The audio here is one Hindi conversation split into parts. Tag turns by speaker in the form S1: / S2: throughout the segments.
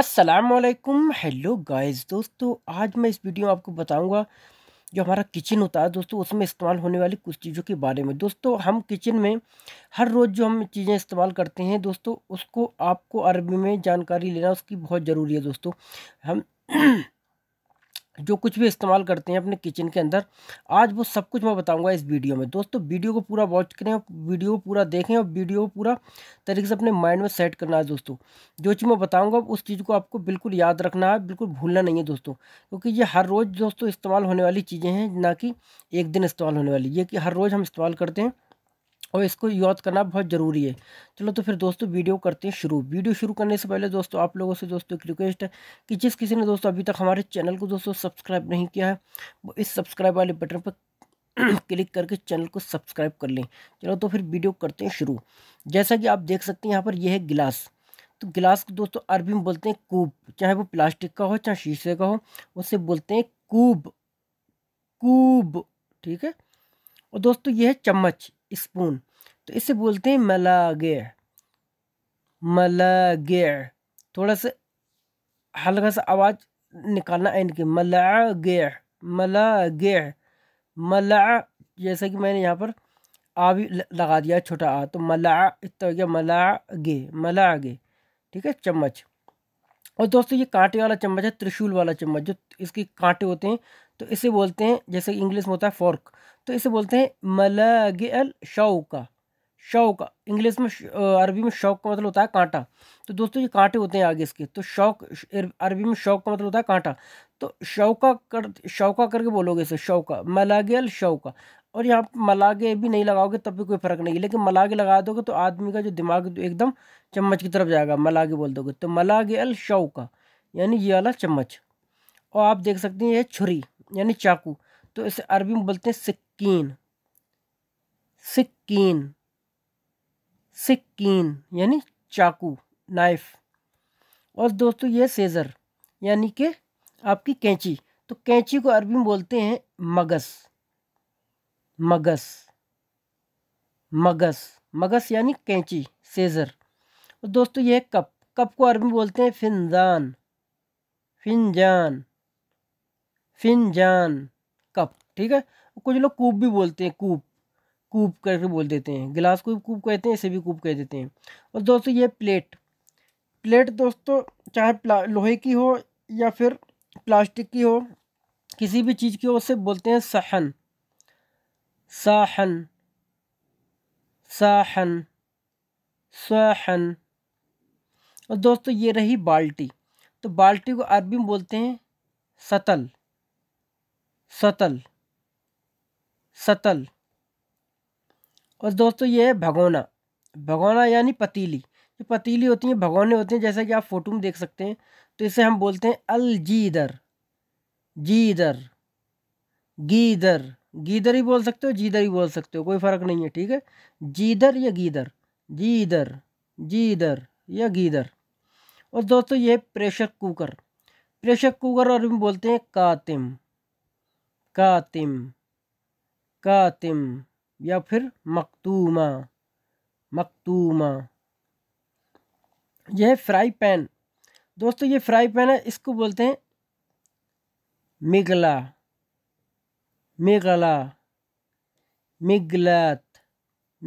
S1: असलकुम हेलो गाइस दोस्तों आज मैं इस वीडियो में आपको बताऊंगा जो हमारा किचन होता है दोस्तों उसमें इस्तेमाल होने वाली कुछ चीज़ों के बारे में दोस्तों हम किचन में हर रोज़ जो हम चीज़ें इस्तेमाल करते हैं दोस्तों उसको आपको अरबी में जानकारी लेना उसकी बहुत ज़रूरी है दोस्तों हम जो कुछ भी इस्तेमाल करते हैं अपने किचन के अंदर आज वो सब कुछ मैं बताऊंगा इस वीडियो में दोस्तों वीडियो को पूरा वॉच करें और वीडियो को पूरा देखें और वीडियो को पूरा तरीके से अपने माइंड में सेट करना है दोस्तों जो चीज़ मैं बताऊंगा उस चीज़ को आपको बिल्कुल याद रखना है बिल्कुल भूलना नहीं है दोस्तों क्योंकि ये हर रोज़ दोस्तों इस्तेमाल होने वाली चीज़ें हैं ना कि एक दिन इस्तेमाल होने वाली ये कि हर रोज़ हम इस्तेमाल करते हैं और इसको याद करना बहुत ज़रूरी है चलो तो फिर दोस्तों वीडियो करते हैं शुरू वीडियो शुरू करने से पहले दोस्तों आप लोगों से दोस्तों एक रिक्वेस्ट है कि जिस किसी ने दोस्तों अभी तक हमारे चैनल को दोस्तों सब्सक्राइब नहीं किया है वो इस सब्सक्राइब वाले बटन पर क्लिक करके चैनल को सब्सक्राइब कर लें चलो तो फिर वीडियो करते हैं शुरू जैसा कि आप देख सकते हैं यहाँ पर यह है गिलास तो गिलास को दोस्तों अरबी में बोलते हैं कूब चाहे वो प्लास्टिक का हो चाहे शीशे का हो उसे बोलते हैं कूब कूब ठीक है और दोस्तों यह है चम्मच स्पून तो इसे बोलते हैं मलागेर मलागेर थोड़ा सा हल्का सा आवाज़ निकालना एंड के मलागेर मलागेर मला जैसा कि मैंने यहाँ पर आ भी लगा दिया छोटा आ तो मला इतना हो गया मला गे मला गे ठीक है चम्मच और दोस्तों ये कांटे वाला चम्मच है त्रिशूल वाला चम्मच जो इसके कांटे होते हैं तो इसे बोलते हैं जैसे इंग्लिश में होता है फोर्क तो इसे बोलते हैं मलग अल शौका शौका इंग्लिश में अरबी में शौक का मतलब होता है कांटा तो दोस्तों ये कांटे होते हैं आगे इसके तो शौक अरबी में शौक का मतलब होता है कांटा तो शौका कर शौका करके बोलोगे इसे शौका मलागे अल शौका और यहाँ मलागे भी नहीं लगाओगे तब भी कोई फर्क नहीं लेकिन मलागे लगा दोगे तो आदमी का जो दिमाग एकदम चम्मच की तरफ जाएगा मलागे बोल दोगे तो मलागे अल शौका यानी ये वाला चम्मच और आप देख सकते हैं ये छुरी यानी चाकू तो इसे अरबी में बोलते हैं सिक्कीन सिक्कीन सिक्कीन यानी चाकू नाइफ और दोस्तों ये सेज़र यानी कि आपकी कैंची तो कैंची को अरबी में बोलते हैं मगस मगस मगस मगस यानी कैंची सेज़र और दोस्तों ये कप कप को अरबी में बोलते हैं फिनजान फिनजान फिनजान कप ठीक है कुछ लोग कूप भी बोलते हैं कूप कूप करके बोल देते हैं गिलास को भी कूप कहते हैं इसे भी कूप कह देते हैं और दोस्तों ये प्लेट प्लेट दोस्तों चाहे लोहे की हो या फिर प्लास्टिक की हो किसी भी चीज़ की हो उसे बोलते हैं सहन साहन साहन सहन और दोस्तों ये रही बाल्टी तो बाल्टी को अरबी में बोलते हैं सतल सतल सतल और दोस्तों ये है भगोना भगोना यानी पतीली जो पतीली होती है भगोने होते हैं जैसा कि आप फोटो में देख सकते हैं तो इसे हम बोलते हैं अल जीदर जीदर गीदर गीदर ही बोल सकते हो जीदर ही बोल सकते हो कोई फ़र्क नहीं है ठीक है जीदर या गीदर जीदर जीदर या गीदर और दोस्तों ये प्रेशर कुकर प्रेशर कुकर और भी बोलते हैं कातिम कातिम कातिम या फिर मकतूमा मकतूमा यह फ्राई पैन दोस्तों ये फ्राई पैन है इसको बोलते हैं मिगला मिगला मिगलत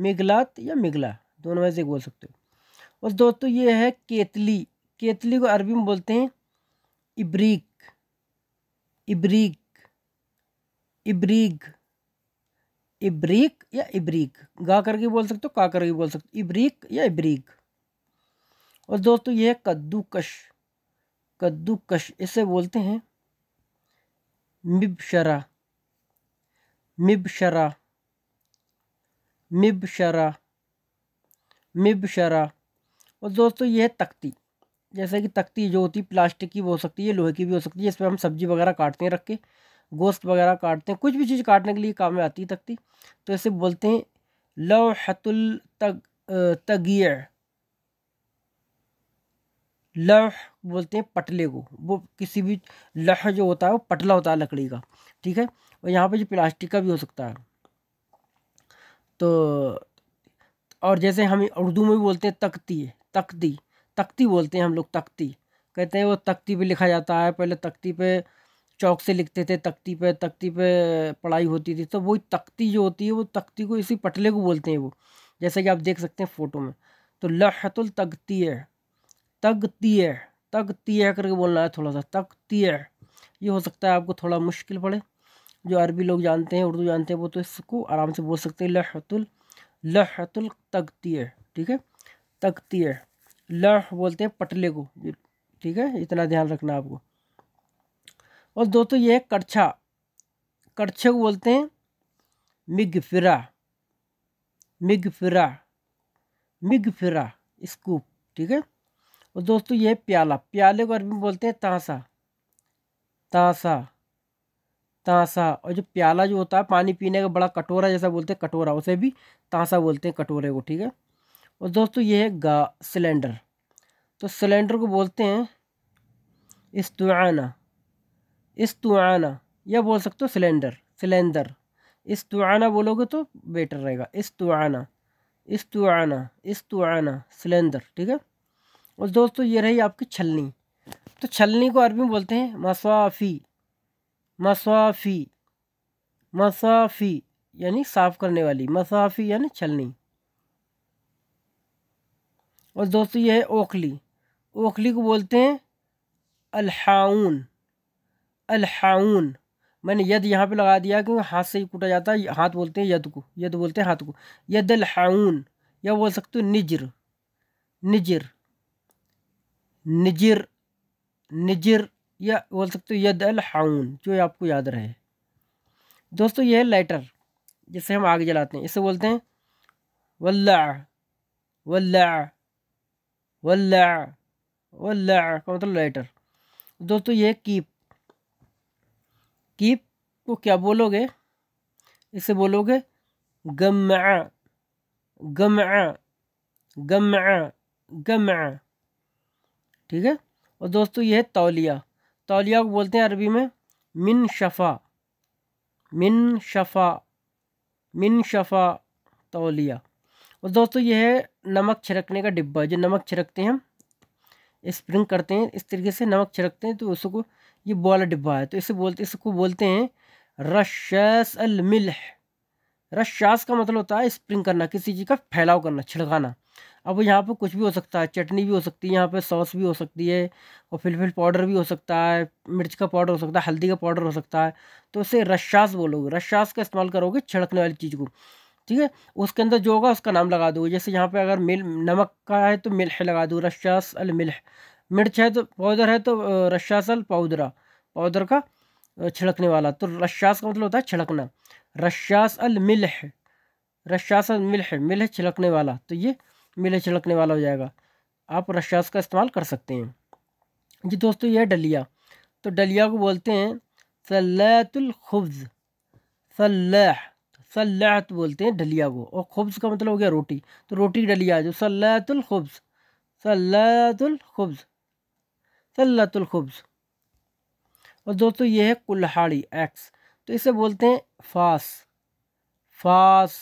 S1: मिगलात या मिगला दोनों में से बोल सकते हो और दोस्तों ये है केतली केतली को अरबी में बोलते हैं इब्रिक इब्रिक इब्रीग इब्रीक या इब्रीक गा करके बोल सकते हो का करके बोल सकते हो इब्रीक या इब्रीक और दोस्तों यह है कद्दूकश कद्दूकश इसे बोलते हैं मिबशरा मिबशरा मिबशरा मिबशरा और दोस्तों यह है तख्ती जैसे कि तख्ती जो होती प्लास्टिक की भी हो सकती है लोहे की भी हो सकती है इस पर हम सब्जी वगैरह काटते हैं रख के गोश्त वगैरह काटते हैं कुछ भी चीज़ काटने के लिए काम में आती है तख्ती तो ऐसे बोलते हैं लवहतुल तग तगियर लह बोलते हैं पटले को वो किसी भी लह जो होता है वो पटला होता है लकड़ी का ठीक है और यहाँ पे जो प्लास्टिक का भी हो सकता है तो और जैसे हम उर्दू में भी बोलते हैं तख्ती तख्ती तख्ती बोलते हैं हम लोग तख्ती कहते हैं वो तख्ती पे लिखा जाता है पहले तख्ती पे चौक से लिखते थे तख्ती पे तख्ती पे पढ़ाई होती थी तो वही तख्ती जो होती है वो तख्ती को इसी पटले को बोलते हैं वो जैसे कि आप देख सकते हैं फ़ोटो में तो लहतुल तख्ती है तख्ती है तख्ती है करके बोलना है थोड़ा सा तख्ती है ये हो सकता है आपको थोड़ा मुश्किल पड़े जो अरबी लोग जानते हैं उर्दू जानते हैं वो तो इसको आराम से बोल सकते हैं लहतुल लहतुल तख्ती है ठीक है तख्ती है लह बोलते हैं पटले को ठीक है इतना ध्यान रखना आपको और दोस्तों ये है कड़छा कड़छे को बोलते हैं मिग मिग फिरा फिरा मिग फिरा स्कूप ठीक है और दोस्तों ये प्याला प्याले को अरबी में बोलते हैं तांसा तांसा तांसा और जो प्याला जो होता है पानी पीने का बड़ा कटोरा जैसा बोलते हैं कटोरा उसे भी तांसा बोलते हैं कटोरे को ठीक है और दोस्तों ये है गा सिलेंडर तो सिलेंडर को बोलते हैं इस्तुआना इस्तुआना या बोल सकते हो सिलेंडर सिलेंदर इस्तुआना बोलोगे तो बेटर रहेगा इस्तुआना इस्तुआना इस्तुआना सिलेंडर ठीक है और दोस्तों ये रही आपकी छलनी तो छलनी को अरबी में बोलते हैं मसाफी मसाफी मसाफी यानी साफ़ करने वाली मसाफी यानी छलनी और दोस्तों ये है ओखली ओखली को बोलते हैं अलहाउन अलहाउन मैंने यद यहाँ पे लगा दिया क्योंकि हाथ से ही कूटा जाता है हाथ बोलते हैं यद को यद बोलते हैं हाथ को यद अलहाउन या बोल सकते हो निजर निजर निजर निजर या बोल सकते हो यद अलहाउन जो आपको याद रहे दोस्तों यह है लाइटर जिससे हम आग जलाते हैं इसे बोलते हैं वल्ला वल्ला वल्ला वल्ला का मतलब लाइटर दोस्तों यह कीप कीप को क्या बोलोगे इसे बोलोगे गम गम गम गम ठीक है और दोस्तों यह है तौलिया तौलिया को बोलते हैं अरबी में मिन शफ़ा मिन शफ़ा मिन शफ़ा तौलिया और दोस्तों यह है नमक छिड़कने का डिब्बा जो नमक छिड़कते हैं हम स्प्रिंग करते हैं इस तरीके से नमक छिड़कते हैं तो उसको ये बॉल डिब्बा है तो इसे बोलते इसको बोलते हैं रशास अल मिल रशास का मतलब होता है स्प्रिंग करना किसी चीज़ का फैलाव करना छिड़काना अब यहाँ पर कुछ भी हो सकता है चटनी भी हो सकती है यहाँ पर सॉस भी हो सकती है और फिलफिल पाउडर भी हो सकता है मिर्च का पाउडर हो सकता है हल्दी का पाउडर हो सकता है तो उसे रशास बोलोगे रशास का इस्तेमाल करोगे छिड़कने वाली चीज़ को ठीक है उसके अंदर जो होगा उसका नाम लगा दूँ जैसे यहाँ पे अगर मिल नमक का है तो मिल्ह लगा दूँ रशास अल मिल्ह मिर्च है तो पाउडर है तो रशास अल पाउदरा पाउडर का छिड़कने वाला तो रशास का मतलब होता है छिड़कना रशास अल मिल्ह रशास अल मिल्ह मिल्ह छिड़कने वाला तो ये मिल्ह छिड़कने वाला हो जाएगा आप रशास का इस्तेमाल कर सकते हैं जी दोस्तों यह डलिया तो डलिया को बोलते हैं सलातुल खुब्ज़ सलाह सल्लात बोलते हैं डलिया को और खुब्स का मतलब हो गया रोटी तो रोटी डलिया जो सल्लातुलखुब्स सल्लातुलखुब्स सल्लातुलखुब्स और दोस्तों ये है कुल्हाड़ी एक्स तो इसे बोलते हैं फास फास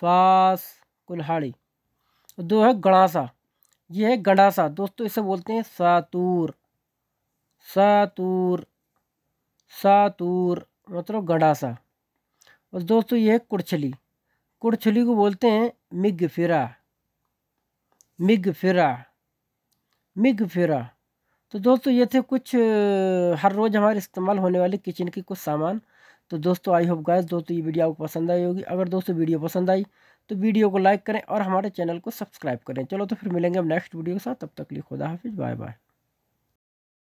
S1: फास कुल्हाड़ी और दो है गड़ासा ये है गड़ासा दोस्तों इसे बोलते हैं सातूर सातूर सातूर मतलब गड़ासा और दोस्तों ये है कुड़छली कुड़छली को बोलते हैं मिग फिरा मिग फिरा मिग फिरा तो दोस्तों ये थे कुछ हर रोज़ हमारे इस्तेमाल होने वाले किचन के कुछ सामान तो दोस्तों आई होप गाइस दोस्तों ये वीडियो आपको पसंद आई होगी अगर दोस्तों वीडियो पसंद आई तो वीडियो को लाइक करें और हमारे चैनल को सब्सक्राइब करें चलो तो फिर मिलेंगे हम नेक्स्ट वीडियो के साथ तब तक लिए खुदा हाफिज़ बाय बाय